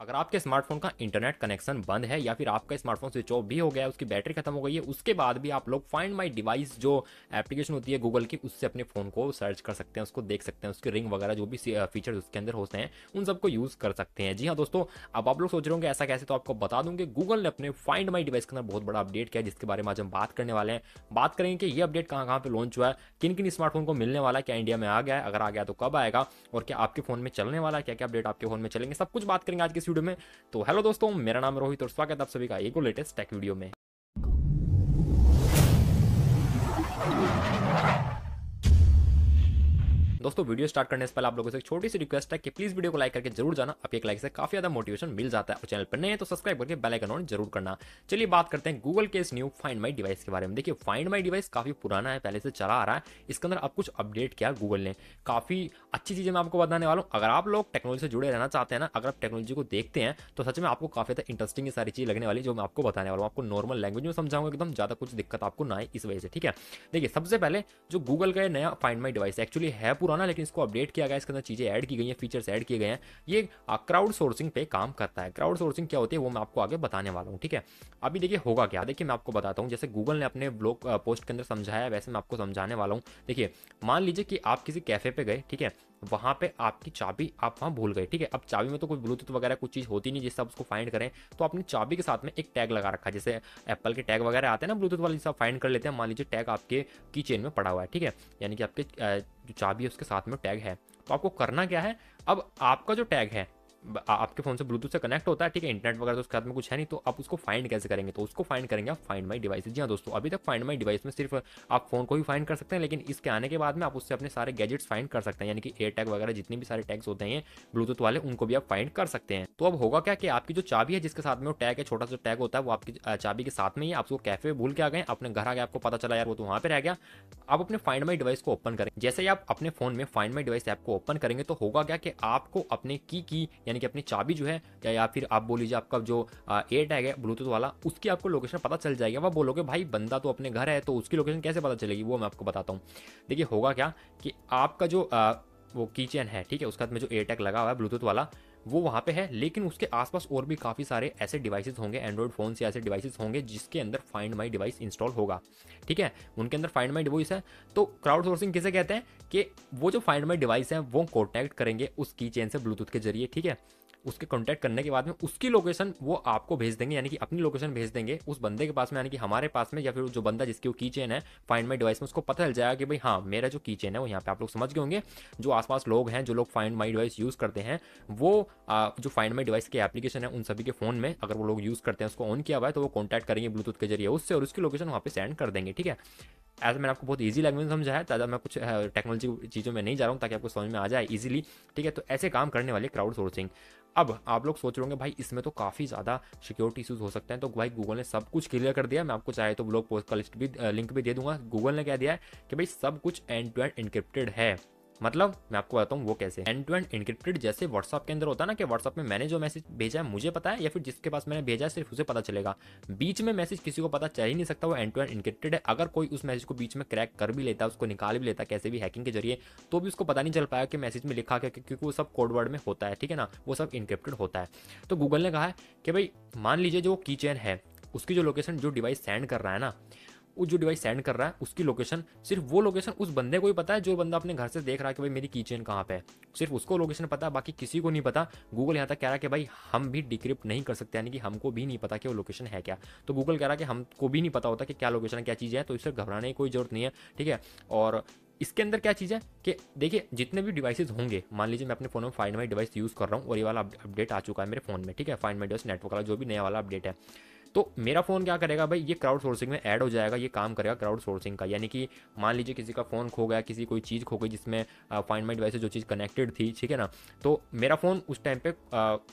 अगर आपके स्मार्टफोन का इंटरनेट कनेक्शन बंद है या फिर आपका स्मार्टफोन स्विच ऑफ भी हो गया उसकी बैटरी खत्म हो गई है उसके बाद भी आप लोग फाइंड माई डिवाइस जो एप्लीकेशन होती है गूगल की उससे अपने फ़ोन को सर्च कर सकते हैं उसको देख सकते हैं उसके रिंग वगैरह जो भी फीचर उसके अंदर होते हैं उन सबको यूज़ कर सकते हैं जी हाँ दोस्तों अब आप लोग सोच रहे होंगे ऐसा कैसे तो आपको बता दूंगे गूगल ने अपने फाइंड माई डिवाइस के अंदर बहुत बड़ा अपडेट किया जिसके बारे में आज हम बात करने वाले हैं बात करेंगे कि ये अपडेट कहाँ कहाँ पर लॉन्च हुआ है किन किन स्मार्टफोन को मिलने वाला है क्या इंडिया में आ गया है अगर आ गया तो कब आएगा और क्या आपके फ़ोन में चलने वाला है क्या क्या अपडेट आपके फ़ोन में चलेंगे सब कुछ बात करेंगे आज की वीडियो में तो हेलो दोस्तों मेरा नाम रोहित और स्वागत है आप सभी का एक लेटेस्ट टेक वीडियो में दोस्तों वीडियो स्टार्ट करने से पहले आप लोगों से एक छोटी सी रिक्वेस्ट है कि प्लीज वीडियो को लाइक करके जरूर जाना आपके एक लाइक से काफी ज्यादा मोटिवेशन मिल जाता है और चैनल पर नए तो सब्सक्राइब करके बेल आइकन ऑन जरूर करना चलिए बात करते हैं गूगल के इस न्यू फाइंड माई डिवाइस के बारे में देखिए फाइंड माई डिवाइस काफी पुराना है पहले से चला आ रहा है इसके अंदर अब कुछ अपडेट किया गूगल ने काफी अच्छी चीजें मैं आपको बताने वाला हूँ अगर आप लोग टेक्नोलॉजी से जुड़े रहना चाहते हैं ना अगर आप टेक्नोलॉजी को देखते हैं तो सच में आपको काफी ज्यादा इंटरेस्टिंग सारी चीज लगने वाली जो मैं आपको बताने वाला हूँ आपको नॉर्मल लैंग्वेज में समझाऊंगा एकदम ज्यादा कुछ दिक्कत आपको ना आए इस वजह से ठीक है देखिए सबसे पहले जो गूगल का नया फाइंड माई डिवाइस एक्चुअली है पुराना होना लेकिन इसको अपडेट किया गया इसके अंदर चीज़ें ऐड की गई हैं फीचर्स ऐड किए गए हैं ये क्राउड सोर्सिंग पे काम करता है क्राउड सोर्सिंग क्या होती है वो मैं आपको आगे बताने वाला हूँ ठीक है अभी देखिए होगा क्या देखिए मैं आपको बताता हूँ जैसे गूगल ने अपने ब्लॉग पोस्ट के अंदर समझाया वैसे मैं आपको समझाने वाला हूँ देखिए मान लीजिए कि आप किसी कैफे पर गए ठीक है वहाँ पे आपकी चाबी आप वहाँ भूल गए ठीक है अब चाबी में तो कोई ब्लूटूथ वगैरह कुछ चीज़ होती नहीं जिससे आप उसको फाइंड करें तो आपने चाबी के साथ में एक टैग लगा रखा जैसे एप्पल के टैग वगैरह आते हैं ना ब्लूटूथ वाले जिससे आप फाइंड कर लेते हैं मान लीजिए टैग आपके की चेन में पड़ा हुआ है ठीक है यानी कि आपके जो चाबी है उसके साथ में टैग है तो आपको करना क्या है अब आपका जो टैग है आपके फ़ोन से ब्लूटूथ से कनेक्ट होता है ठीक है इंटरनेट वगैरह तो उसके हाथ में कुछ है नहीं तो आप उसको फाइंड कैसे करेंगे तो उसको फाइंड करेंगे आप फाइंड माई डिवाइस जी हाँ दोस्तों अभी तक फाइंड माई डिवाइस में सिर्फ आप फ़ोन को ही फाइंड कर सकते हैं लेकिन इसके आने के बाद में आप उससे अपने सारे गैजेट्स फाइंड कर सकते हैं यानी कि एयर टैग वगैरह जितने भी सारे टैग्स होते हैं ब्लूटूथ वाले उनको भी आप फाइंड कर सकते हैं तो अब होगा क्या कि आपकी जो चाबी है जिसके साथ में वो टैग है छोटा सा टैग होता है वो आपकी चाबी के साथ में ही आप उसको कैफे भूल के आ गए अपने घर आ गए आपको पता चला यार वो तो वहाँ पर रह गया आप अपने फाइंड माई डिवाइस को ओपन करें जैसे ही आप अपने फोन में फाइंड माई डिवाइस ऐप को ओपन करेंगे तो होगा क्या कि आपको अपने की की यानी कि अपनी चाबी जो है या, या फिर आप बोल लीजिए आपका जो एयर टैग है ब्लूटूथ वाला उसकी आपको लोकेशन पता चल जाएगी वह बोलोगे भाई बंदा तो अपने घर है तो उसकी लोकेशन कैसे पता चलेगी वो मैं आपको बताता हूँ देखिए होगा क्या कि आपका जो आ, वो किचन है ठीक है उसके बाद में जो एयर टैग लगा हुआ है ब्लूटूथ वाला वो वहाँ पे है लेकिन उसके आसपास और भी काफ़ी सारे ऐसे डिवाइसेस होंगे एंड्रॉइड फ़ोन से ऐसे डिवाइसेस होंगे जिसके अंदर फाइंड माई डिवाइस इंस्टॉल होगा ठीक है उनके अंदर फाइंड माई डिवाइस है तो क्राउड सोर्सिंग किसे कहते हैं कि वो जो फाइंड माई डिवाइस है वो कॉन्टैक्ट करेंगे उस की चेन से ब्लूटूथ के जरिए ठीक है उसके कॉन्टैक्ट करने के बाद में उसकी लोकेशन वो आपको भेज देंगे यानी कि अपनी लोकेशन भेज देंगे उस बंदे के पास में यानी कि हमारे पास में या फिर जो बंदा जिसकी वो की चेन है फाइंड माई डिवाइस में उसको पता चल जाएगा कि भाई हाँ मेरा जो की चेन है वो यहाँ पे आप लोग समझ गए होंगे जो आसपास लोग हैं जो लोग फाइंड माई डिवाइस यूज़ करते हैं वो जो फाइंड माई डिवाइस के एप्लीकेशन है उन सभी के फोन में अगर वो लोग यूज़ करते हैं उसको ऑन किया हुआ है तो वो कॉन्टैक्ट करेंगे ब्लूटूथ के जरिए उससे और उसकी लोकेशन वहाँ पर सेंड कर देंगे ठीक है एज मैंने आपको बहुत ईजी लैंग्वेज समझा है ज़्यादा मैं कुछ टेक्नोलॉजी चीज़ों में नहीं जा रहा हूँ ताकि आपको समझ में आ जाए ईजिली ठीक है तो ऐसे काम करने वाले क्राउड सोर्सिंग अब आप लोग सोच रहे होंगे भाई इसमें तो काफ़ी ज़्यादा सिक्योरिटी इशूज़ हो सकते हैं तो भाई गूगल ने सब कुछ क्लियर कर दिया मैं आपको चाहे तो ब्लॉग पोस्ट का लिस्ट भी लिंक भी दे दूंगा गूगल ने क्या दिया है कि भाई सब कुछ एंड टू एंड इनक्रिप्टेड है मतलब मैं आपको बताता हूँ वो कैसे एंड टू एंड इनक्रिप्टेड जैसे व्हाट्सअप के अंदर होता है ना कि व्हाट्सअप में मैंने जो मैसेज भेजा है मुझे पता है या फिर जिसके पास मैंने भेजा है सिर्फ उसे पता चलेगा बीच में मैसेज किसी को पता चल ही नहीं सकता वो एंड टू एंड इनक्रिप्टेड है अगर कोई उस मैसेज को बीच में क्रैक कर भी लेता है उसको निकाल भी लेता है कैसे भी हैकिंग के जरिए तो भी उसको पता नहीं चल पाया कि मैसेज में लिखा क्या क्योंकि वो सब कोडवर्ड में होता है ठीक है ना वो सब इनक्रिप्टेड होता है तो गूगल ने कहा है कि भाई मान लीजिए जो की है उसकी जो लोकेशन जो डिवाइस सेंड कर रहा है ना वो जो डिवाइस सेंड कर रहा है उसकी लोकेशन सिर्फ वो लोकेशन उस बंदे को ही पता है जो बंदा अपने घर से देख रहा है कि भाई मेरी कीचेन कहाँ पे है सिर्फ उसको लोकेशन पता है बाकी किसी को नहीं पता गूगल यहाँ तक कह रहा है कि भाई हम भी डिक्रिप्ट नहीं कर सकते यानी कि हमको भी नहीं पता कि वो लोकेशन है क्या तो गूगल कह रहा है कि हमको भी नहीं पता होता कि क्या लोकेशन क्या चीज़ है तो इससे घबराने की कोई जरूरत नहीं है ठीक है और इसके अंदर क्या चीज़ है कि देखिए जितने भी डिवाइसेज होंगे मान लीजिए मैं अपने फोन में फाइंड माई डिवाइस यूज़ कर रहा हूँ और ये वाला अपडेट आ चुका है मेरे फोन में ठीक है फाइंड माई डिवाइस नेटवर्क वाला जो भी नया वाला अपडेट है तो मेरा फ़ोन क्या करेगा भाई ये क्राउड सोर्सिंग में ऐड हो जाएगा ये काम करेगा क्राउड सोर्सिंग का यानी कि मान लीजिए किसी का फ़ोन खो गया किसी कोई चीज़ खो गई जिसमें फाइंड माई डिवाइस जो चीज़ कनेक्टेड थी ठीक है ना तो मेरा फ़ोन उस टाइम पे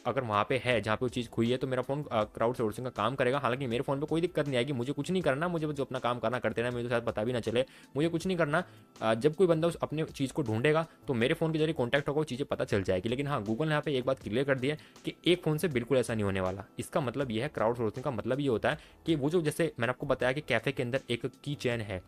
अगर वहाँ पे है जहाँ पे वो चीज़ खुई है तो मेरा फ़ोन क्राउड सोर्सिंग का काम करेगा हालांकि मेरे फ़ोन पर कोई दिक्कत नहीं आएगी मुझे कुछ नहीं करना मुझे जो अपना काम करना करते रहना मेरे साथ तो पता भी ना चले मुझे कुछ नहीं करना जब कोई बंदा उस अपने चीज़ को ढूंढेगा तो मेरे फ़ोन के जरिए कॉन्टैक्ट होगा वो चीज़ें पता चल जाएगी लेकिन हाँ गूगल ने यहाँ पे एक बात क्लियर कर दी है कि एक फ़ोन से बिल्कुल ऐसा नहीं होने वाला इसका मतलब यह है क्राउड सोर्सिंग का मतलब मतलब ये होता है कि वो जो जैसे मैंने आपको बताया कि कैफ़े के अंदर एक की चैन है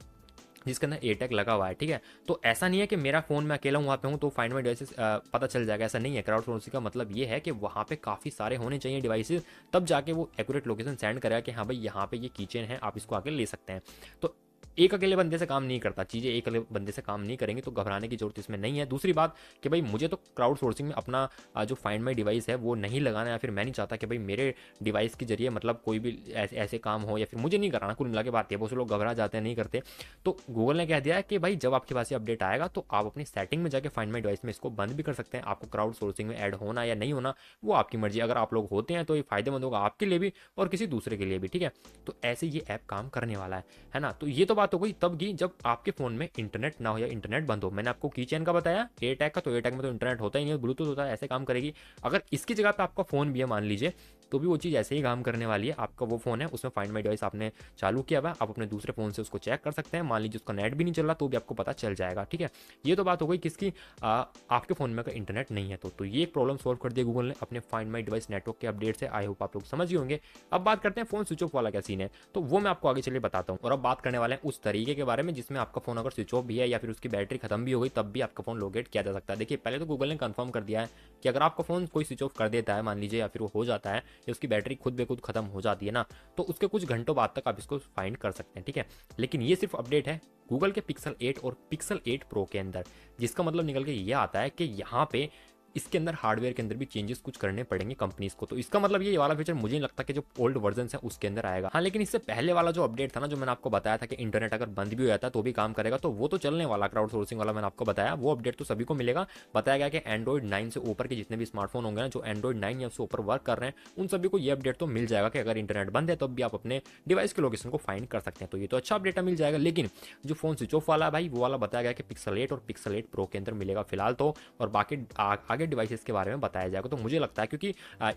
जिसके अंदर एयरटैग e लगा हुआ है ठीक है तो ऐसा नहीं है कि मेरा फ़ोन मैं अकेला हूँ वहाँ पे हूँ तो फाइंड माई डिवाइसेस पता चल जाएगा ऐसा नहीं है क्राउड सोर्सिंग का मतलब ये है कि वहाँ पे काफ़ी सारे होने चाहिए डिवाइसेस तब जाके वो एक्यूरेट लोकेशन सेंड करेगा कि हाँ भाई यहाँ पे ये कीचेन है आप इसको आके ले सकते हैं तो एक अकेले बंदे से काम नहीं करता चीज़ें एक अकेले बंदे से काम नहीं करेंगे तो घबराने की जरूरत इसमें नहीं है दूसरी बात कि भाई मुझे तो क्राउड सोर्सिंग में अपना जो फाइंड माई डिवाइस है वो नहीं लगाना या फिर मैं नहीं चाहता कि भाई मेरे डिवाइस के जरिए मतलब कोई भी ऐसे ऐसे काम हो या फिर मुझे नहीं कराना कुल मिला के बात है बहुत से लोग घबरा जाते हैं नहीं करते तो गूगल ने कह दिया है कि भाई जब आपके पास ये अपडेट आएगा तो आप अपनी सेटिंग में जाकर फाइंड माई डिवाइस में इसको बंद भी कर सकते हैं आपको क्राउड सोर्सिंग में ऐड होना या नहीं होना वो आपकी मर्जी अगर आप लोग होते हैं तो ये फायदेमंद होगा आपके लिए भी और किसी दूसरे के लिए भी ठीक है तो ऐसे ये ऐप काम करने वाला है है ना तो ये तो बात बात हो गई तब की जब आपके फोन में इंटरनेट ना हो या इंटरनेट बंद हो मैंने आपको की चैन का बताया एयर टैग का तो एयर टैग में तो इंटरनेट होता ही नहीं ब्लूटूथ होता है ऐसे काम करेगी अगर इसकी जगह पर आपका फोन भी है मान लीजिए तो भी वो चीज़ ऐसे ही काम करने वाली है आपका वो फ़ोन है उसमें फाइंड माई डिवाइस आपने चालू किया हुआ आप अपने दूसरे फ़ोन से उसको चेक कर सकते हैं मान लीजिए उसका नेट भी नहीं चल रहा तो भी आपको पता चल जाएगा ठीक है ये तो बात हो गई किसकी आपके फ़ोन में अगर इंटरनेट नहीं है तो, तो ये एक प्रॉब्लम सॉल्व कर दिया गूगल ने अपने फाइंड माई डिवाइस नेटवर्क के अपडेट से आई होप आप लोग समझ गए होंगे अब बात करते हैं फ़ोन स्विच ऑफ वाला क्या सीन है तो वो मैं आपको आगे चलिए बताता हूँ और अब बात करने वाले हैं उस तरीके के बारे में जिसमें आपका फ़ोन अगर स्विच ऑफ भी है या फिर उसकी बैटरी खत्म भी हो गई तब भी आपका फ़ोन लोकेट किया जा सकता है देखिए पहले तो गूगल ने कन्फर्म कर दिया है कि अगर आपका फ़ोन कोई स्विच ऑफ कर देता है मान लीजिए या फिर वो हो जाता है या उसकी बैटरी खुद बेखुद खत्म हो जाती है ना तो उसके कुछ घंटों बाद तक आप इसको फाइंड कर सकते हैं ठीक है लेकिन ये सिर्फ अपडेट है गूगल के पिक्सल 8 और पिक्सल 8 प्रो के अंदर जिसका मतलब निकल के ये आता है कि यहाँ पे इसके अंदर हार्डवेयर के अंदर भी चेंजेस कुछ करने पड़ेंगे कंपनीज को तो इसका मतलब ये वाला फीचर मुझे नहीं लगता कि जो ओल्ड वर्जन है उसके अंदर आएगा हाँ लेकिन इससे पहले वाला जो अपडेट था ना जो मैंने आपको बताया था कि इंटरनेट अगर बंद भी हो जाता है तो भी काम करेगा तो वो तो चलने वाला क्राउड सोर्सिंग वाला मैंने आपको बताया वो अपडेट तो सभी को मिलेगा बताया गया कि एंड्रॉइड नाइन से ऊपर के जितने भी स्मार्टफोन होंगे ना जो एंड्रॉइड नाइन या उससे ऊपर वर्क कर रहे हैं उन सभी को ये अपडेट तो मिल जाएगा कि अगर इंटरनेट बंद है तो भी आप अपने डिवाइस के लोकेशन को फाइंड कर सकते हैं तो ये तो अच्छा अपडेट मिल जाएगा लेकिन जो फोन स्विच ऑफ वाला भाई वो वाला बताया गया कि पिक्सल एट और पिक्सल एट प्रो के अंदर मिलेगा फिलहाल तो और बाकी आगे सारे डिवाइसेस के बारे में बताया जाएगा तो मुझे लगता है क्योंकि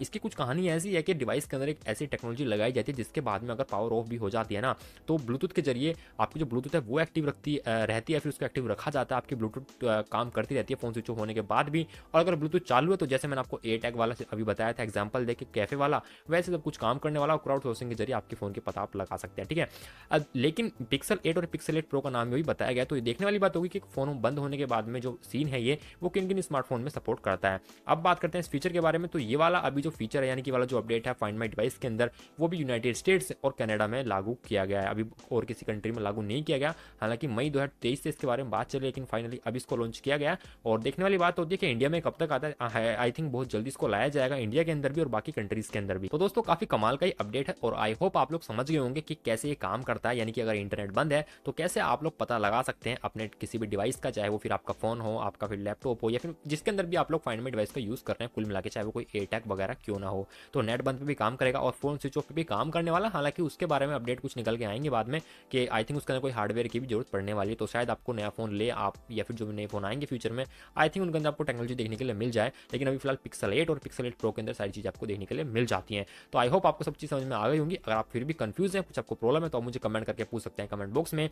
इसकी कुछ कहानी ऐसी है कि डिवाइस के अंदर एक ऐसी टेक्नोलॉजी लगाई जाती है जिसके बाद में अगर पावर ऑफ भी हो जाती है ना तो ब्लूटूथ के जरिए आपकी जो ब्लूटूथ है वो एक्टिव रखती रहती है फिर उसको एक्टिव रखा जाता है आपकी ब्लूटूथ काम करती रहती है फ़ोन स्विच ऑफ होने के बाद भी और अगर ब्लूटूथ चालू है तो जैसे मैंने आपको ए टैग वाला अभी बताया था एग्जाम्पल देखे कैफे वाला वैसे सब कुछ काम करने वाला और क्राउड सोर्सिंग के जरिए आपके फ़ोन के पता आप लगा सकते हैं ठीक है लेकिन पिक्सल एट और पिक्सल एट प्रो का नाम भी बताया गया तो देखने वाली बात होगी कि फ़ोन बंद होने के बाद में जो सीन है ये वो किन किन स्मार्टफोन में सपोर्ट करता जाता है अब बात करते हैं इस फीचर के बारे में तो ये वाला अभी जो फीचर है यानी कि वाला जो अपडेट है फाइंड माई डिवाइस के अंदर वो भी यूनाइटेड स्टेट्स और कनाडा में लागू किया गया है अभी और किसी कंट्री में लागू नहीं किया गया हालांकि मई दो से इसके बारे में बात चली लेकिन फाइनली अभी इसको लॉन्च किया गया और देखने वाली बात तो होती है कि इंडिया में कब तक आता है आई थिंक बहुत जल्दी इसको लाया जाएगा इंडिया के अंदर भी और बाकी कंट्रीज के अंदर भी तो दोस्तों काफी कमाल का ही अपडेट है और आई होप आप लोग समझ गए होंगे कि कैसे ये काम करता है यानी कि अगर इंटरनेट बंद है तो कैसे आप लोग पता लगा सकते हैं अपने किसी भी डिवाइस का चाहे वो फिर आपका फोन हो आपका फिर लैपटॉप हो या फिर जिसके अंदर भी आप लोग लोग फाइंड मी डिवाइस का यूज़ कर रहे हैं कुल मिला चाहे वो कोई एटैक वगैरह क्यों ना हो तो नेट बंद पर भी काम करेगा और फोन स्विच ऑफ पर भी काम करने वाला हालांकि उसके बारे में अपडेट कुछ निकल के आएंगे बाद में कि आई थिंक उसके अंदर कोई हार्डवेयर की भी जरूरत पड़ने वाली है तो शायद आपको नया फोन ले आप या फिर जो भी नए फोन आएंगे फ्यूचर में आई थिंक उनके अंदर आपको टेक्नोलॉजी देखने के लिए मिल जाए लेकिन अभी फिलहाल पिक्सल एट और पिक्सल एट प्रो के अंदर सारी चीज़ आपको देखने के लिए मिल जाती है तो आई होप आपको सब चीज़ समझ में आ गई होंगी अगर आप फिर भी कंफ्यूज हैं कुछ आपको प्रॉब्लम है तो आप मुझे कमेंट करके पूछ सकते हैं कमेंट बॉक्स में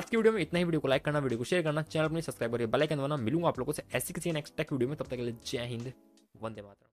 आज की वीडियो में इतना ही वीडियो को लाइक करना वीडियो को शेयर करना चैनल अपने सब्सक्राइब करिए आइकन दबाना मिलूंगा आप लोगों से ऐसी किसी नेक्स्ट टेक वीडियो में तब तक ತಗಲಿ ಜೈ ಹಿಂದ್ ವಂದೇ ಮಾತ್ರ